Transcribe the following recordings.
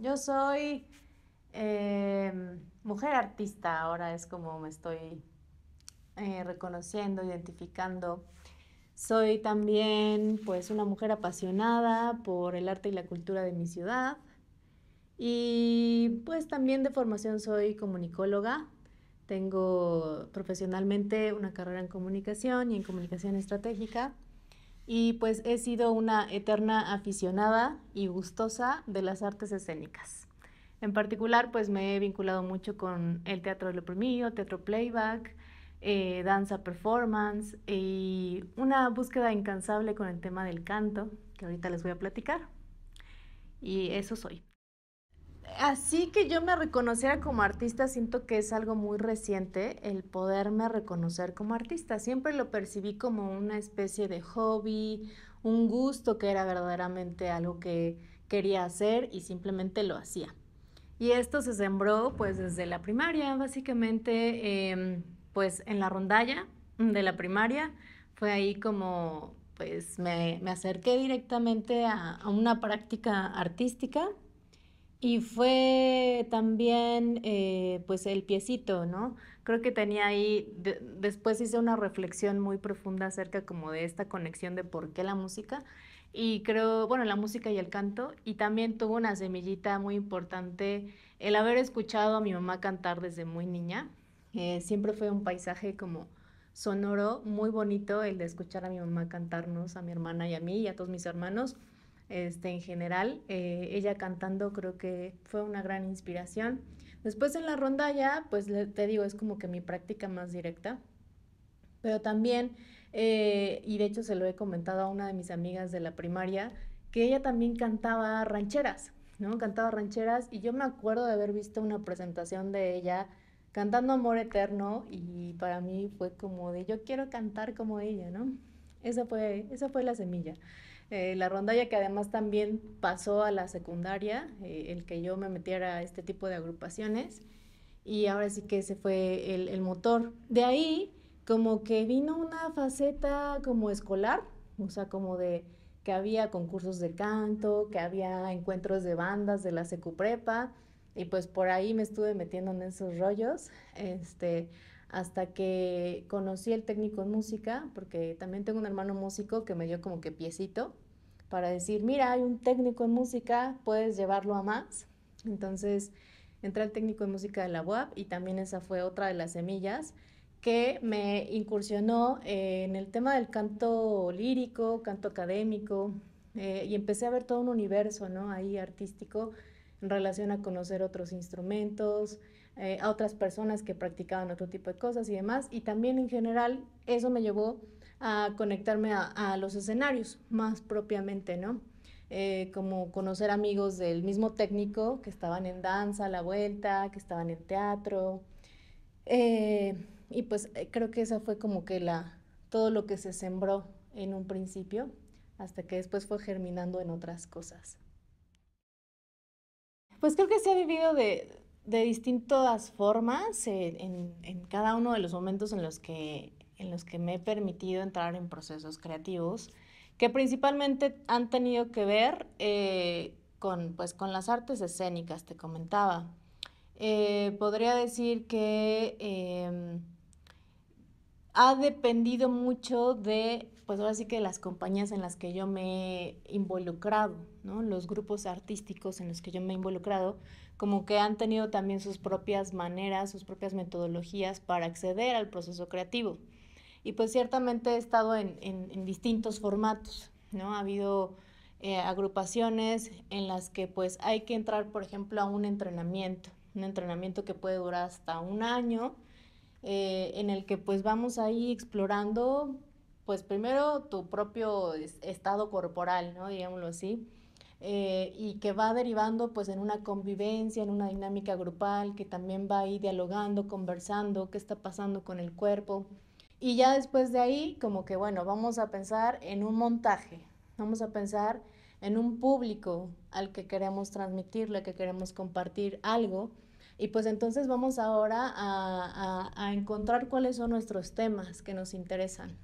Yo soy em, mujer artista, ahora es como me estoy eh, reconociendo, identificando. Soy también pues una mujer apasionada por el arte y la cultura de mi ciudad. Y pues también de formación soy comunicóloga. Tengo profesionalmente una carrera en comunicación y en comunicación estratégica y pues he sido una eterna aficionada y gustosa de las artes escénicas. En particular, pues me he vinculado mucho con el teatro de lo oprimido, teatro playback, eh, danza performance y una búsqueda incansable con el tema del canto, que ahorita les voy a platicar. Y eso soy así que yo me reconociera como artista, siento que es algo muy reciente el poderme reconocer como artista. Siempre lo percibí como una especie de hobby, un gusto que era verdaderamente algo que quería hacer y simplemente lo hacía. Y esto se sembró pues desde la primaria, básicamente em, pues en la rondalla de la primaria. Fue ahí como pues me, acerqué directamente a una práctica artística y fue también eh, pues el piecito, ¿no? Creo que tenía ahí, después hice una reflexión muy profunda acerca como de esta conexión de por qué la música. Y creo, bueno, la música y el canto. Y también tuvo una semillita muy importante el haber escuchado a mi mamá cantar desde muy niña. siempre fue un paisaje como sonoro, muy bonito el de escuchar a mi mamá cantarnos, a mi hermana y a mí y a todos mis hermanos. Este, en general. Eh, ella cantando creo que fue una gran inspiración. Después en la ronda ya, pues te digo, es como que mi práctica más directa. Pero también, eh, y de hecho se lo he comentado a una de mis amigas de la primaria, que ella también cantaba rancheras, ¿no? Cantaba rancheras y yo me acuerdo de haber visto una presentación de ella cantando Amor Eterno y para mí fue como de yo quiero cantar como ella, ¿no? fue, esa fue la semilla eh, la rondalla que además también pasó a la secundaria, eh, el que yo me metiera a este tipo de agrupaciones y ahora sí que ese fue el, motor. De ahí como que vino una faceta como escolar, o sea, como de que había concursos de canto, que había encuentros de bandas de la secuprepa y pues por ahí me estuve metiendo en esos rollos. Este, hasta que conocí el técnico en música, porque también tengo un hermano músico que me dio como que piecito para decir, mira, hay un técnico en música, puedes llevarlo a más. Entonces entré al técnico en música de la UAP y también esa fue otra de las semillas que me incursionó en el tema del canto lírico, canto académico, eh, y empecé a ver todo un universo, ¿no? Ahí artístico en relación a conocer otros instrumentos, eh, a otras personas que practicaban otro tipo de cosas y demás. Y también en general eso me llevó a conectarme a, los escenarios más propiamente, ¿no? Eh, como conocer amigos del mismo técnico que estaban en danza a la vuelta, que estaban en teatro. Eh, y pues creo que esa fue como que la, todo lo que se sembró en un principio hasta que después fue germinando en otras cosas. Pues creo que se ha vivido de, de distintas formas eh, en, cada uno de los momentos en los, que, en los que me he permitido entrar en procesos creativos que principalmente han tenido que ver eh, con, pues, con las artes escénicas, te comentaba. Eh, podría decir que em, ha dependido mucho de pues ahora sí que las compañías en las que yo me he involucrado, ¿no? los grupos artísticos en los que yo me he involucrado, como que han tenido también sus propias maneras, sus propias metodologías para acceder al proceso creativo. Y pues ciertamente he estado en, distintos formatos, ¿no? Ha habido eh, agrupaciones en las que pues hay que entrar, por ejemplo, a un entrenamiento, un entrenamiento que puede durar hasta un año, eh, en el que pues vamos ahí explorando pues primero tu propio estado corporal, ¿no? Digámoslo así. Eh, y que va derivando pues en una convivencia, en una dinámica grupal, que también va ahí dialogando, conversando, qué está pasando con el cuerpo. Y ya después de ahí, como que bueno, vamos a pensar en un montaje, vamos a pensar en un público al que queremos transmitirle, que queremos compartir algo. Y pues entonces vamos ahora a, a, a encontrar cuáles son nuestros temas que nos interesan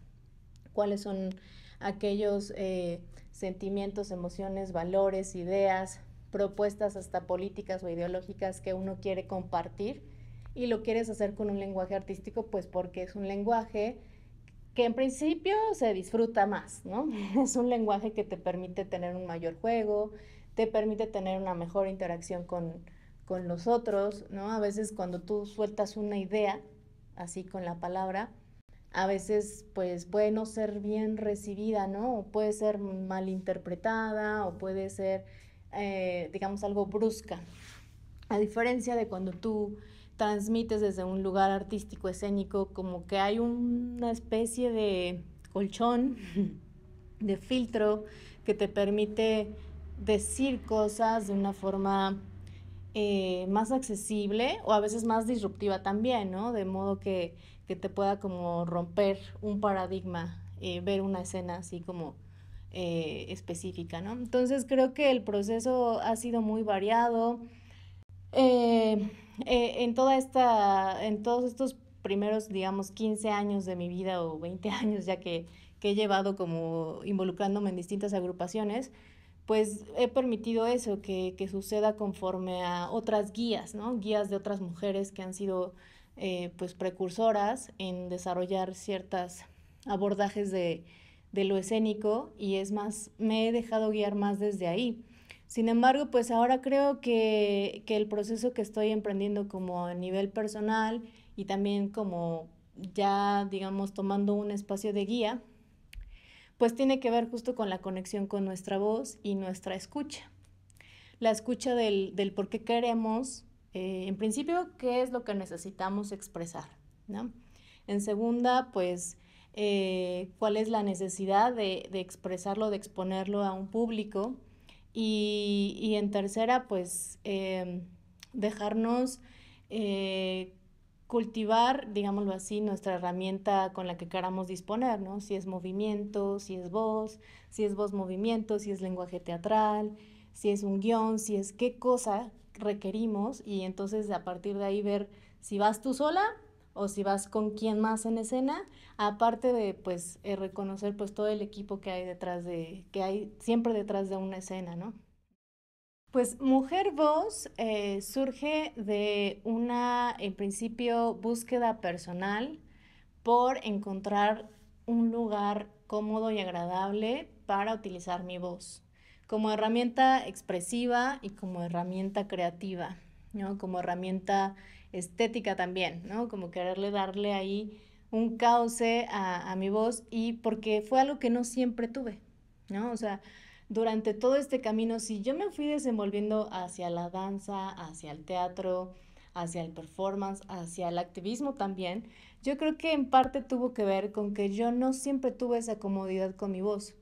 cuáles son aquellos eh, sentimientos, emociones, valores, ideas, propuestas hasta políticas o ideológicas que uno quiere compartir y lo quieres hacer con un lenguaje artístico, pues porque es un lenguaje que en principio se disfruta más, ¿no? Es un lenguaje que te permite tener un mayor juego, te permite tener una mejor interacción con, con los otros, ¿no? A veces cuando tú sueltas una idea, así con la palabra, a veces pues puede no ser bien recibida, ¿no? O puede ser malinterpretada o puede ser, eh, digamos, algo brusca. A diferencia de cuando tú transmites desde un lugar artístico, escénico, como que hay una especie de colchón, de filtro que te permite decir cosas de una forma eh, más accesible o a veces más disruptiva también, ¿no? De modo que que te pueda como romper un paradigma, eh, ver una escena así como eh, específica, ¿no? Entonces creo que el proceso ha sido muy variado. Eh, en toda esta, en todos estos primeros, digamos, 15 años de mi vida o 20 años ya que, he llevado como involucrándome en distintas agrupaciones, pues he permitido eso, que, suceda conforme a otras guías, ¿no? Guías de otras mujeres que han sido eh, pues precursoras en desarrollar ciertos abordajes de, lo escénico y es más, me he dejado guiar más desde ahí. Sin embargo, pues ahora creo que, el proceso que estoy emprendiendo como a nivel personal y también como ya, digamos, tomando un espacio de guía, pues tiene que ver justo con la conexión con nuestra voz y nuestra escucha. La escucha del, del por qué queremos eh, en principio, qué es lo que necesitamos expresar, ¿no? En segunda, pues, eh, cuál es la necesidad de, expresarlo, de exponerlo a un público. Y, en tercera, pues, eh, dejarnos cultivar, digámoslo así, nuestra herramienta con la que queramos disponer, ¿no? Si es movimiento, si es voz, si es voz-movimiento, si es lenguaje teatral, si es un guión, si es qué cosa requerimos y entonces a partir de ahí ver si vas tú sola o si vas con quién más en escena, aparte de pues eh, reconocer pues todo el equipo que hay detrás de, que hay siempre detrás de una escena, ¿no? Pues Mujer Voz eh, surge de una, en principio, búsqueda personal por encontrar un lugar cómodo y agradable para utilizar mi voz como herramienta expresiva y como herramienta creativa, ¿no? Como herramienta estética también, ¿no? Como quererle darle ahí un cauce a, mi voz y porque fue algo que no siempre tuve, ¿no? O sea, durante todo este camino, si yo me fui desenvolviendo hacia la danza, hacia el teatro, hacia el performance, hacia el activismo también, yo creo que en parte tuvo que ver con que yo no siempre tuve esa comodidad con mi voz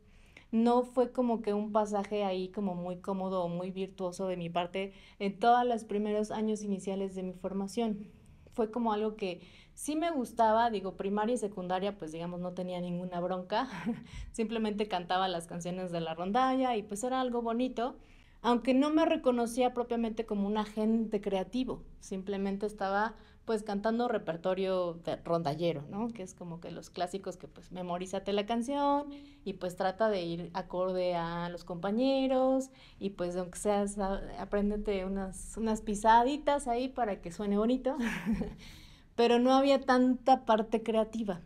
no fue como que un pasaje ahí como muy cómodo o muy virtuoso de mi parte en todos los primeros años iniciales de mi formación. Fue como algo que sí me gustaba, digo, primaria y secundaria, pues digamos, no tenía ninguna bronca, simplemente cantaba las canciones de la rondalla y pues era algo bonito, aunque no me reconocía propiamente como un agente creativo, simplemente estaba pues cantando repertorio de rondallero, ¿no? Que es como que los clásicos que pues memorízate la canción y pues trata de ir acorde a los compañeros y pues aunque seas, ah, apréndete unas, unas pisaditas ahí para que suene bonito, pero no había tanta parte creativa.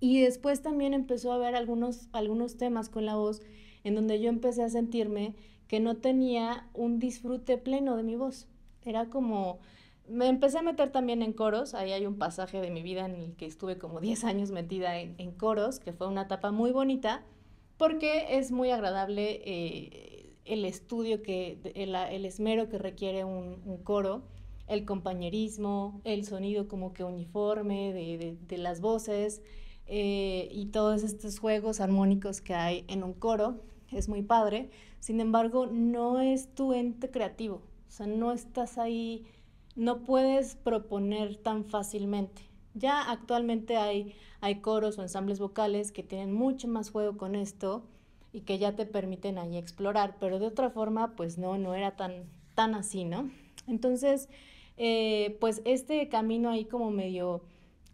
Y después también empezó a haber algunos, algunos temas con la voz en donde yo empecé a sentirme que no tenía un disfrute pleno de mi voz. Era como me empecé a meter también en coros, ahí hay un pasaje de mi vida en el que estuve como 10 años metida en, coros, que fue una etapa muy bonita, porque es muy agradable eh, el estudio, que, el, esmero que requiere un, coro, el compañerismo, el sonido como que uniforme de, las voces eh, y todos estos juegos armónicos que hay en un coro, es muy padre, sin embargo no es tu ente creativo, o sea, no estás ahí no puedes proponer tan fácilmente. Ya actualmente hay, hay coros o ensambles vocales que tienen mucho más juego con esto y que ya te permiten ahí explorar, pero de otra forma, pues no, no era tan, tan así, ¿no? Entonces, eh, pues este camino ahí como medio,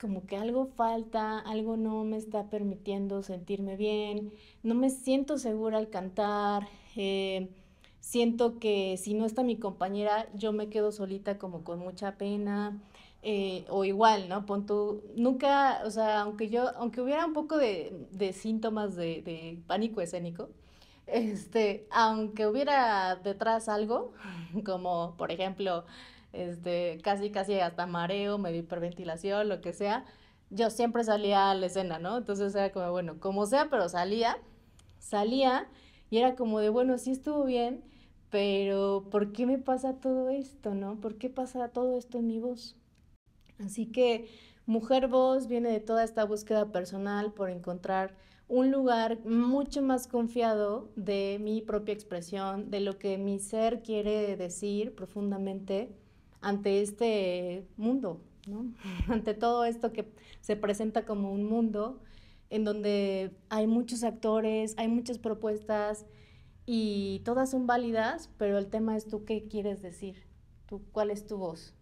como que algo falta, algo no me está permitiendo sentirme bien, no me siento segura al cantar. Eh, siento que si no está mi compañera, yo me quedo solita como con mucha pena. Eh, o igual, ¿no? Pon nunca, o sea, aunque yo, aunque hubiera un poco de, de síntomas de, de, pánico escénico, este, aunque hubiera detrás algo, como por ejemplo, este, casi, casi hasta mareo, medio hiperventilación, lo que sea, yo siempre salía a la escena, ¿no? Entonces era como, bueno, como sea, pero salía, salía y era como de, bueno, sí estuvo bien, pero ¿por qué me pasa todo esto, no? ¿Por qué pasa todo esto en mi voz? Así que Mujer Voz viene de toda esta búsqueda personal por encontrar un lugar mucho más confiado de mi propia expresión, de lo que mi ser quiere decir profundamente ante este mundo, ¿no? ante todo esto que se presenta como un mundo en donde hay muchos actores, hay muchas propuestas y todas son válidas, pero el tema es tú qué quieres decir, tú cuál es tu voz.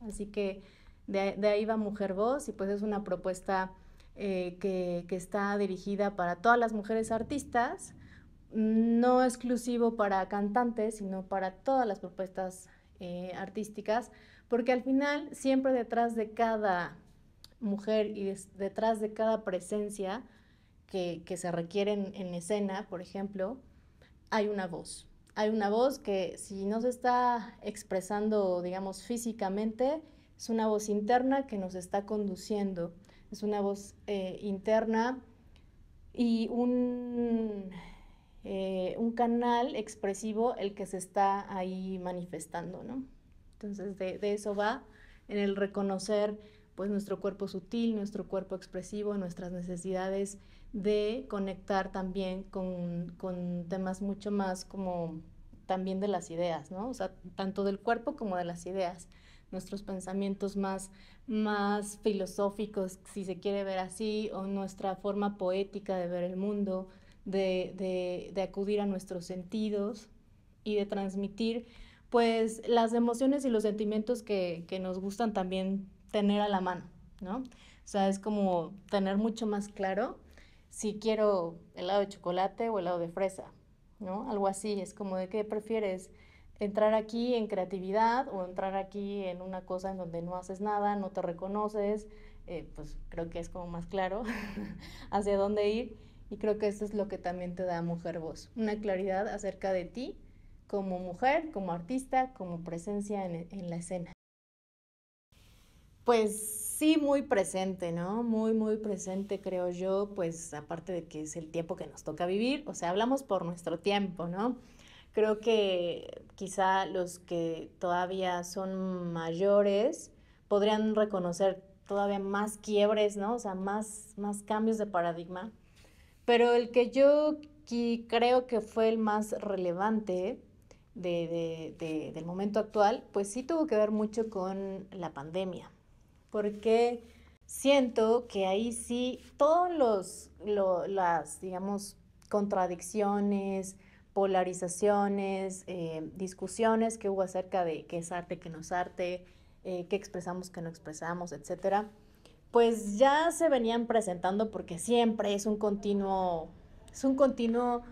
Así que de, ahí va Mujer Voz y pues es una propuesta eh, que, que está dirigida para todas las mujeres artistas, no exclusivo para cantantes, sino para todas las propuestas eh, artísticas, porque al final siempre detrás de cada mujer y detrás de cada presencia que, se requiere en, escena, por ejemplo, hay una voz. Hay una voz que si no se está expresando, digamos, físicamente, es una voz interna que nos está conduciendo, es una voz eh, interna y un, eh, un canal expresivo el que se está ahí manifestando, ¿no? Entonces, de eso va en el reconocer pues nuestro cuerpo sutil, nuestro cuerpo expresivo, nuestras necesidades de conectar también con, con temas mucho más como también de las ideas, ¿no? O sea, tanto del cuerpo como de las ideas nuestros pensamientos más, más filosóficos, si se quiere ver así, o nuestra forma poética de ver el mundo, de, acudir a nuestros sentidos y de transmitir pues las emociones y los sentimientos que, que nos gustan también tener a la mano, ¿no? O sea, es como tener mucho más claro si quiero helado de chocolate o helado de fresa, ¿no? Algo así, es como de qué prefieres entrar aquí en creatividad o entrar aquí en una cosa en donde no haces nada, no te reconoces, eh, pues creo que es como más claro hacia dónde ir y creo que esto es lo que también te da Mujer Voz, una claridad acerca de ti como mujer, como artista, como presencia en la escena pues sí muy presente, ¿no? Muy, muy presente, creo yo, pues aparte de que es el tiempo que nos toca vivir, o sea, hablamos por nuestro tiempo, ¿no? Creo que quizá los que todavía son mayores podrían reconocer todavía más quiebres, ¿no? O sea, más, más cambios de paradigma. Pero el que yo creo que fue el más relevante del momento actual, pues sí tuvo que ver mucho con la pandemia porque siento que ahí sí todos las, digamos, contradicciones, polarizaciones, eh, discusiones que hubo acerca de qué es arte, qué no es arte, eh, qué expresamos, qué no expresamos, etcétera, pues ya se venían presentando porque siempre es un continuo, es un continuo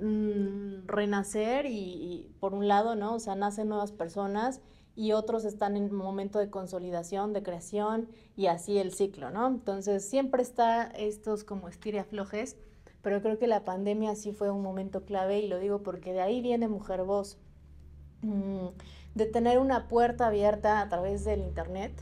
mm, renacer y, y por un lado, ¿no? O sea, nacen nuevas personas y otros están en momento de consolidación, de creación y así el ciclo, ¿no? Entonces siempre está estos como y aflojes, pero creo que la pandemia sí fue un momento clave y lo digo porque de ahí viene Mujer Voz, mm, de tener una puerta abierta a través del Internet.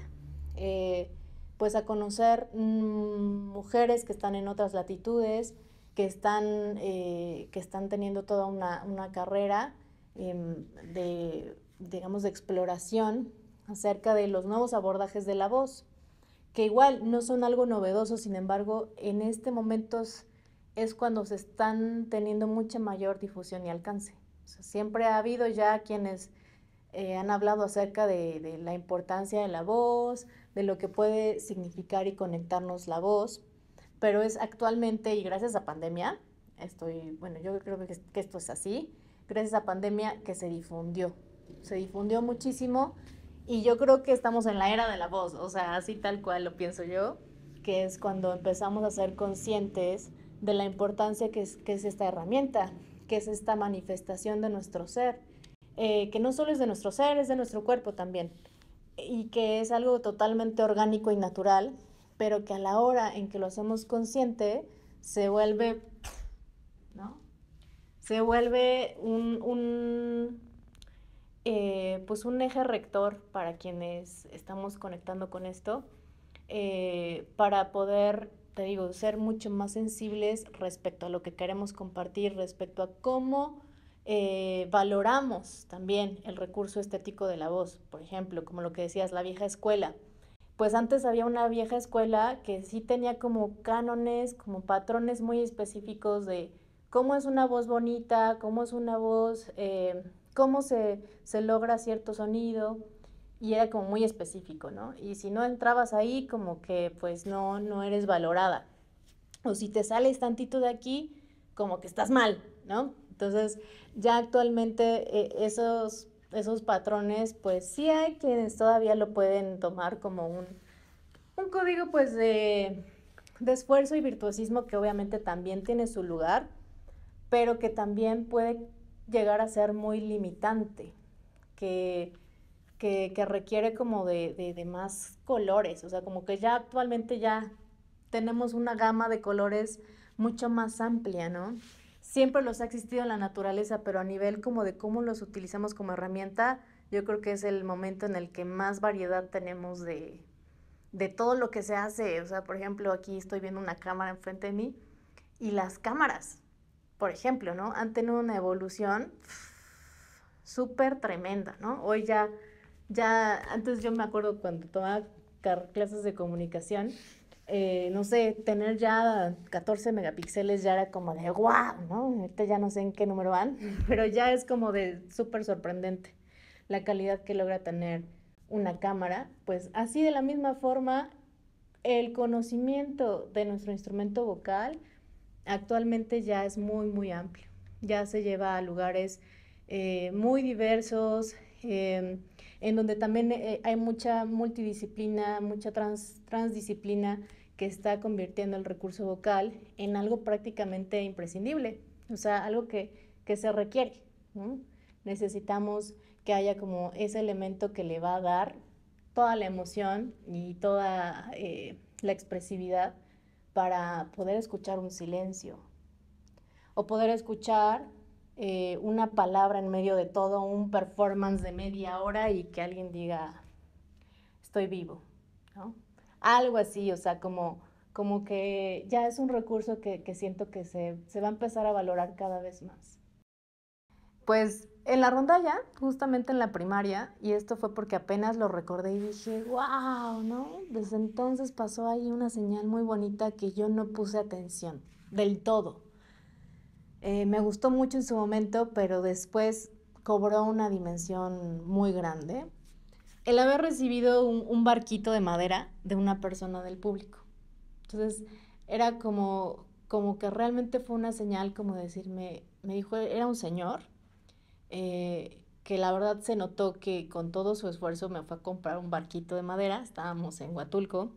Eh, pues a conocer mm, mujeres que están en otras latitudes, que están, eh, que están teniendo toda una, una carrera em, de digamos, de exploración acerca de los nuevos abordajes de la voz, que igual no son algo novedoso, sin embargo, en este momento es, cuando se están teniendo mucha mayor difusión y alcance. siempre ha habido ya quienes eh, han hablado acerca de, la importancia de la voz, de lo que puede significar y conectarnos la voz, pero es actualmente, y gracias a pandemia, estoy, bueno, yo creo que, que esto es así, gracias a pandemia que se difundió, se difundió muchísimo y yo creo que estamos en la era de la voz, o sea, así tal cual lo pienso yo, que es cuando empezamos a ser conscientes de la importancia que es, que es esta herramienta, que es esta manifestación de nuestro ser, eh, que no solo es de nuestro ser, es de nuestro cuerpo también, y que es algo totalmente orgánico y natural, pero que a la hora en que lo hacemos consciente, se vuelve, ¿no? Se vuelve un, un eh, pues un eje rector para quienes estamos conectando con esto, eh, para poder, te digo, ser mucho más sensibles respecto a lo que queremos compartir, respecto a cómo eh, valoramos también el recurso estético de la voz, por ejemplo, como lo que decías, la vieja escuela. Pues antes había una vieja escuela que sí tenía como cánones, como patrones muy específicos de cómo es una voz bonita, cómo es una voz cómo se, se logra cierto sonido y era como muy específico, ¿no? Y si no entrabas ahí, como que pues no, no eres valorada. O si te sales tantito de aquí, como que estás mal, ¿no? Entonces, ya actualmente eh, esos, esos patrones, pues sí hay quienes todavía lo pueden tomar como un, un código pues de, de esfuerzo y virtuosismo que obviamente también tiene su lugar, pero que también puede llegar a ser muy limitante, que, que, requiere como de, de, de, más colores, o sea, como que ya actualmente ya tenemos una gama de colores mucho más amplia, ¿no? Siempre los ha existido en la naturaleza, pero a nivel como de cómo los utilizamos como herramienta, yo creo que es el momento en el que más variedad tenemos de, de todo lo que se hace. O sea, por ejemplo, aquí estoy viendo una cámara enfrente de mí y las cámaras, por ejemplo, ¿no? Han tenido una evolución súper tremenda, ¿no? Hoy ya, ya, antes yo me acuerdo cuando tomaba clases de comunicación, eh, no sé, tener ya 14 megapíxeles ya era como de ¡guau! ¿no? ya no sé en qué número van, pero ya es como de súper sorprendente la calidad que logra tener una cámara. Pues así de la misma forma, el conocimiento de nuestro instrumento vocal actualmente ya es muy, muy amplio. Ya se lleva a lugares eh, muy diversos, eh, en donde también eh, hay mucha multidisciplina, mucha transdisciplina que está convirtiendo el recurso vocal en algo prácticamente imprescindible, o sea, algo que, se requiere. Necesitamos que haya como ese elemento que le va a dar toda la emoción y toda la expresividad para poder escuchar un silencio o poder escuchar eh, una palabra en medio de todo, un performance de media hora y que alguien diga, estoy vivo, Algo así, o sea, como, como que ya es un recurso que, que siento que se, se va a empezar a valorar cada vez más. Pues en la ronda ya, justamente en la primaria, y esto fue porque apenas lo recordé y dije, wow, ¿no? Desde entonces pasó ahí una señal muy bonita que yo no puse atención, del todo. Eh, me gustó mucho en su momento, pero después cobró una dimensión muy grande. El haber recibido un, barquito de madera de una persona del público. Entonces, era como, como que realmente fue una señal como decirme, me dijo, era un señor eh, que la verdad se notó que con todo su esfuerzo me fue a comprar un barquito de madera, estábamos en Huatulco,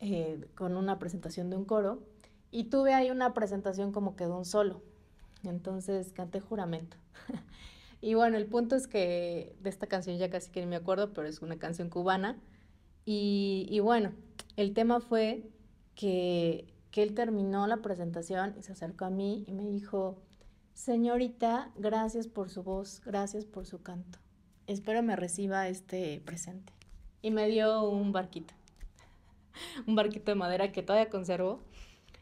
eh, con una presentación de un coro, y tuve ahí una presentación como que de un solo, entonces canté juramento. y bueno, el punto es que de esta canción ya casi que ni me acuerdo, pero es una canción cubana, y, bueno, el tema fue que, que él terminó la presentación y se acercó a mí y me dijo, Señorita, gracias por su voz, gracias por su canto. Espero me reciba este presente. Y me dio un barquito, un barquito de madera que todavía conservo.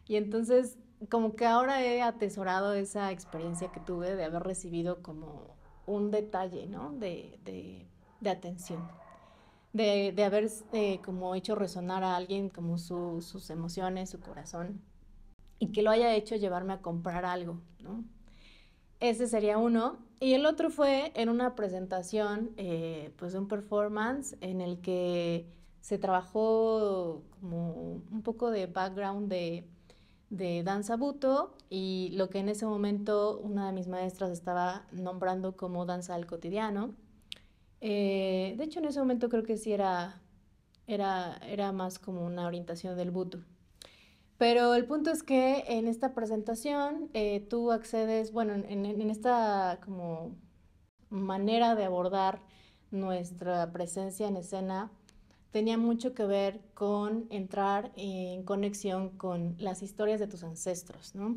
Y entonces, como que ahora he atesorado esa experiencia que tuve de haber recibido como un detalle, ¿no? De, atención. De, haber eh, como hecho resonar a alguien como sus emociones, su corazón. Y que lo haya hecho llevarme a comprar algo, ¿no? Ese sería uno. Y el otro fue en una presentación, eh, pues un performance en el que se trabajó como un poco de background de, danza buto y lo que en ese momento una de mis maestras estaba nombrando como danza del cotidiano. Eh, de hecho, en ese momento creo que sí era, era, era más como una orientación del buto. Pero el punto es que en esta presentación eh, tú accedes, bueno, en, esta como manera de abordar nuestra presencia en escena, tenía mucho que ver con entrar en conexión con las historias de tus ancestros, ¿no?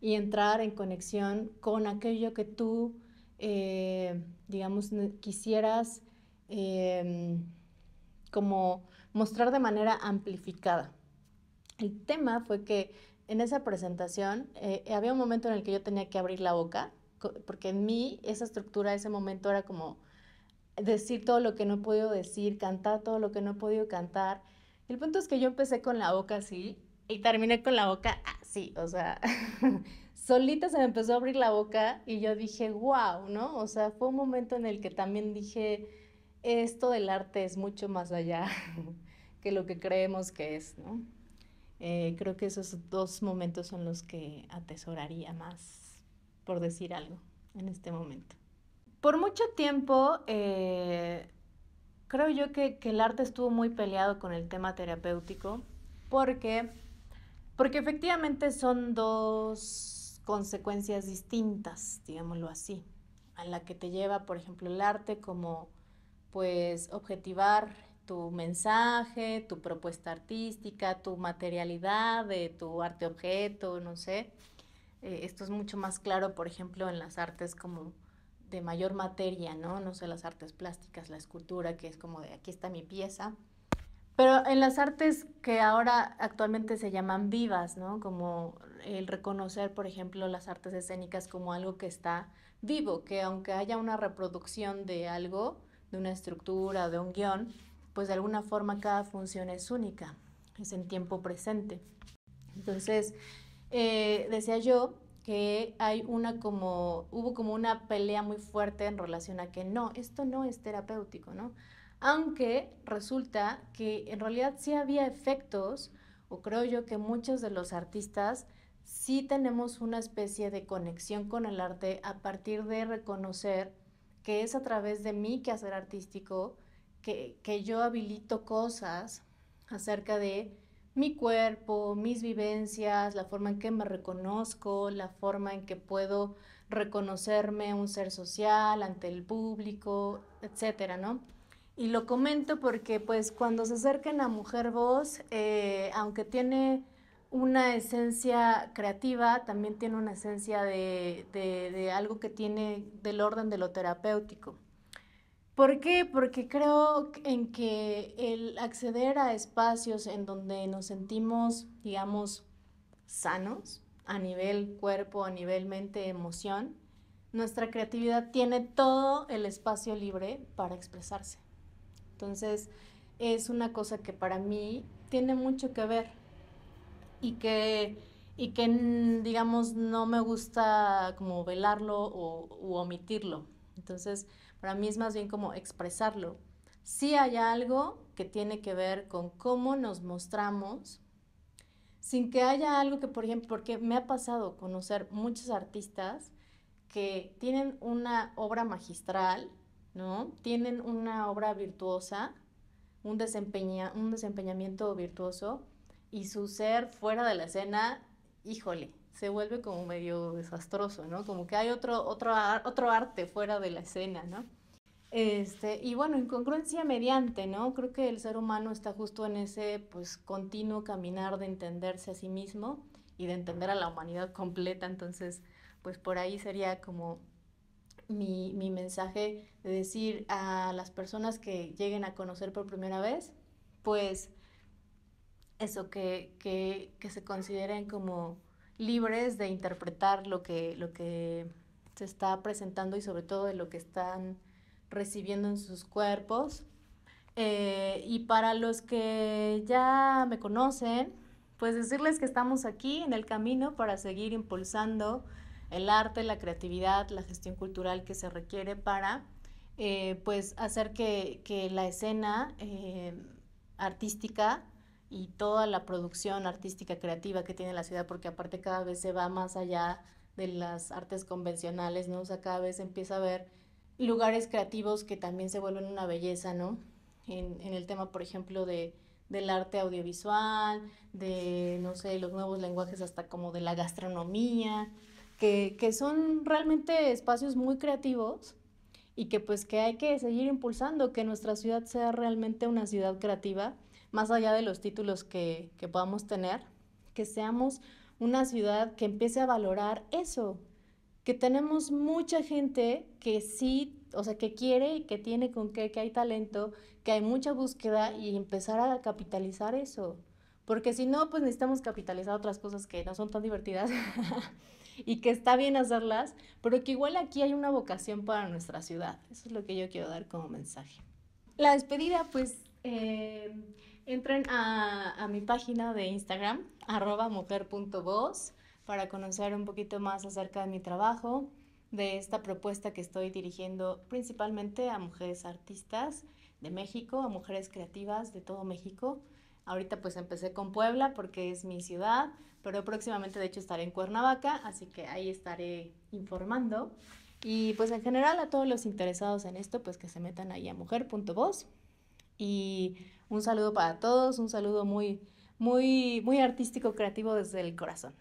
Y entrar en conexión con aquello que tú, eh, digamos, quisieras em, como mostrar de manera amplificada. El tema fue que en esa presentación eh, había un momento en el que yo tenía que abrir la boca, porque en mí esa estructura, ese momento era como decir todo lo que no he podido decir, cantar todo lo que no he podido cantar. El punto es que yo empecé con la boca así y terminé con la boca así, o sea, solita se me empezó a abrir la boca y yo dije, wow, ¿no? O sea, fue un momento en el que también dije, esto del arte es mucho más allá que lo que creemos que es, ¿no? Eh, creo que esos dos momentos son los que atesoraría más, por decir algo, en este momento. Por mucho tiempo, eh, creo yo que, el arte estuvo muy peleado con el tema terapéutico, porque, porque efectivamente son dos consecuencias distintas, digámoslo así, a la que te lleva, por ejemplo, el arte como pues objetivar tu mensaje, tu propuesta artística, tu materialidad, de tu arte objeto, no sé. Eh, esto es mucho más claro, por ejemplo, en las artes como de mayor materia, ¿no? No sé, las artes plásticas, la escultura, que es como de aquí está mi pieza. Pero en las artes que ahora actualmente se llaman vivas, ¿no? Como el reconocer, por ejemplo, las artes escénicas como algo que está vivo, que aunque haya una reproducción de algo, de una estructura, de un guión, pues de alguna forma cada función es única, es en tiempo presente. Entonces, eh, decía yo que hay una hubo como una pelea muy fuerte en relación a que no, esto no es terapéutico, ¿no? Aunque resulta que en realidad sí había efectos, o creo yo que muchos de los artistas sí tenemos una especie de conexión con el arte a partir de reconocer que es a través de mí que hacer artístico que, yo habilito cosas acerca de mi cuerpo, mis vivencias, la forma en que me reconozco, la forma en que puedo reconocerme un ser social ante el público, etcétera, ¿no? Y lo comento porque, pues, cuando se acerquen a Mujer Voz, eh, aunque tiene una esencia creativa, también tiene una esencia de algo que tiene del orden de lo terapéutico. ¿Por qué? Porque creo en que el acceder a espacios en donde nos sentimos, digamos, sanos a nivel cuerpo, a nivel mente, emoción, nuestra creatividad tiene todo el espacio libre para expresarse. Entonces, es una cosa que para mí tiene mucho que ver y que, y que mm, digamos, no me gusta como velarlo o omitirlo. Entonces, para mí es más bien como expresarlo. si hay algo que tiene que ver con cómo nos mostramos, sin que haya algo que, por ejemplo, porque me ha pasado conocer muchos artistas que tienen una obra magistral, ¿no? Tienen una obra virtuosa, un, un desempeñamiento virtuoso, y su ser fuera de la escena, híjole, se vuelve como medio desastroso, ¿no? Como que hay otro, otro, otro arte fuera de la escena, ¿no? Este, y bueno, incongruencia mediante, ¿no? Creo que el ser humano está justo en ese pues continuo caminar de entenderse a sí mismo y de entender a la humanidad completa. Entonces, pues por ahí sería como mi, mi mensaje de decir a las personas que lleguen a conocer por primera vez, pues eso, que, que, que se consideren como libres de interpretar lo que, lo que se está presentando y sobre todo de lo que están recibiendo en sus cuerpos. Eh, y para los que ya me conocen, pues decirles que estamos aquí en el camino para seguir impulsando el arte, la creatividad, la gestión cultural que se requiere para eh, pues hacer que, la escena eh, artística y toda la producción artística creativa que tiene la ciudad, porque aparte cada vez se va más allá de las artes convencionales, ¿no? O sea, cada vez empieza a ver lugares creativos que también se vuelven una belleza, ¿no? En, en el tema, por ejemplo, de, del arte audiovisual, de, no sé, los nuevos lenguajes hasta como de la gastronomía, que, que son realmente espacios muy creativos y que pues que hay que seguir impulsando, que nuestra ciudad sea realmente una ciudad creativa más allá de los títulos que, que podamos tener, que seamos una ciudad que empiece a valorar eso, que tenemos mucha gente que sí, o sea, que quiere, y que tiene con qué, que hay talento, que hay mucha búsqueda y empezar a capitalizar eso. Porque si no, pues necesitamos capitalizar otras cosas que no son tan divertidas y que está bien hacerlas, pero que igual aquí hay una vocación para nuestra ciudad. Eso es lo que yo quiero dar como mensaje. La despedida, pues... Eh, Entren a, mi página de Instagram, arroba mujer.voz, para conocer un poquito más acerca de mi trabajo, de esta propuesta que estoy dirigiendo principalmente a mujeres artistas de México, a mujeres creativas de todo México. Ahorita pues empecé con Puebla porque es mi ciudad, pero próximamente de hecho estaré en Cuernavaca, así que ahí estaré informando. Y pues en general a todos los interesados en esto, pues que se metan ahí a mujer.voz. Y un saludo para todos, un saludo muy, muy, muy artístico, creativo desde el corazón.